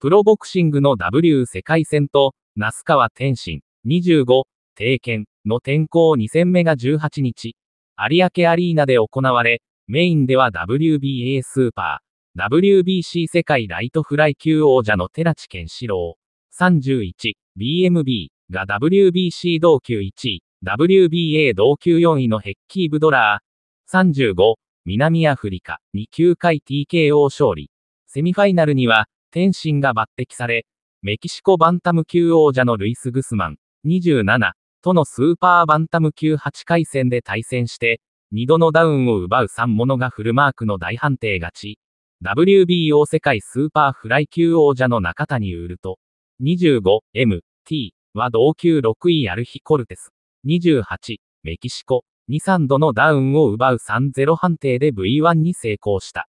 プロボクシングの W 世界戦と、那須川天心、25、帝剣の転向。2戦目が18日、有明アリーナで行われ、メインでは WBA スーパー、WBC 世界ライトフライ級王者の寺地健志郎、31、BMB が WBC 同級1位、WBA 同級4位のヘッキー・ブドラー、35、南アフリカ、に球回 TKO 勝利。セミファイナルには、天心が抜擢され、メキシコバンタム級王者のルイス・グスマン、27、とのスーパーバンタム級8回戦で対戦して、2度のダウンを奪う3者がフルマークの大判定勝ち。WBO 世界スーパーフライ級王者の中谷ウルト。25MT は同級6位アルヒコルテス。28メキシコ23度のダウンを奪う3-0判定で V1 に成功した。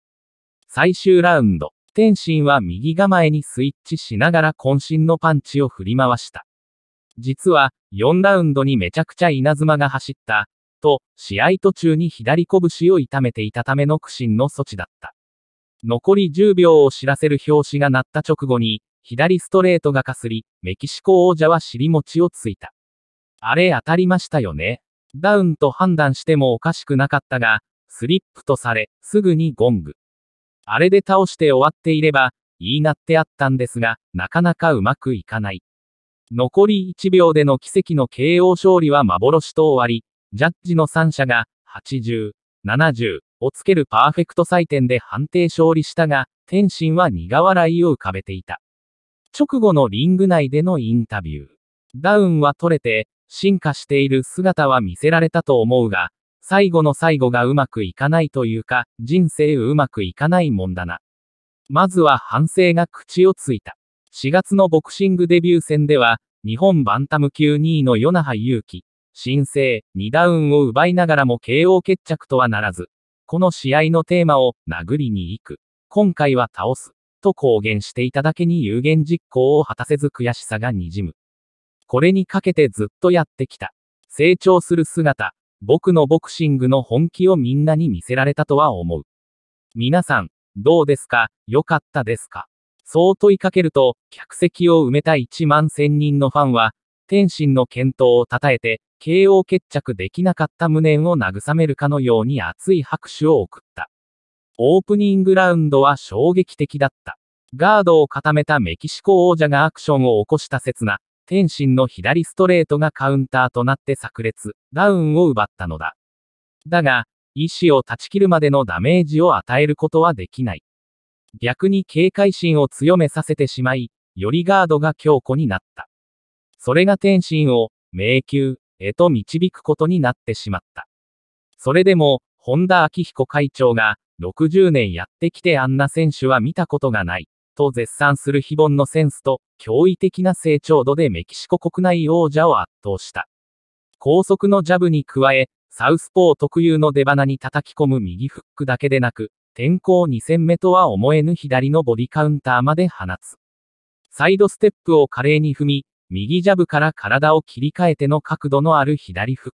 最終ラウンド。天心は右構えにスイッチしながら渾身のパンチを振り回した。実は、4ラウンドにめちゃくちゃ稲妻が走った、と、試合途中に左拳を痛めていたための苦心の措置だった。残り10秒を知らせる表紙が鳴った直後に、左ストレートがかすり、メキシコ王者は尻餅をついた。あれ当たりましたよね。ダウンと判断してもおかしくなかったが、スリップとされ、すぐにゴング。あれで倒して終わっていれば、いいなってあったんですが、なかなかうまくいかない。残り1秒での奇跡の KO 勝利は幻と終わり、ジャッジの3者が、80、70をつけるパーフェクト採点で判定勝利したが、天心は苦笑いを浮かべていた。直後のリング内でのインタビュー。ダウンは取れて、進化している姿は見せられたと思うが、最後の最後がうまくいかないというか、人生うまくいかないもんだな。まずは反省が口をついた。4月のボクシングデビュー戦では、日本バンタム級2位の与那覇勇気、新生、2ダウンを奪いながらも KO 決着とはならず、この試合のテーマを殴りに行く。今回は倒す。と公言していただけに有言実行を果たせず悔しさがにじむ。これにかけてずっとやってきた。成長する姿、僕のボクシングの本気をみんなに見せられたとは思う。皆さん、どうですか良かったですかそう問いかけると、客席を埋めた1万千人のファンは、天心の健闘を称えて、KO 決着できなかった無念を慰めるかのように熱い拍手を送った。オープニングラウンドは衝撃的だった。ガードを固めたメキシコ王者がアクションを起こした刹那、天心の左ストレートがカウンターとなって炸裂、ダウンを奪ったのだ。だが、意志を断ち切るまでのダメージを与えることはできない。逆に警戒心を強めさせてしまい、よりガードが強固になった。それが天心を、迷宮へと導くことになってしまった。それでも、本田昭彦会長が、60年やってきてあんな選手は見たことがない。と絶賛する非凡のセンスと、驚異的な成長度でメキシコ国内王者を圧倒した。高速のジャブに加え、サウスポー特有の出鼻に叩き込む右フックだけでなく、天候2戦目とは思えぬ左のボディカウンターまで放つ。サイドステップを華麗に踏み、右ジャブから体を切り替えての角度のある左フッ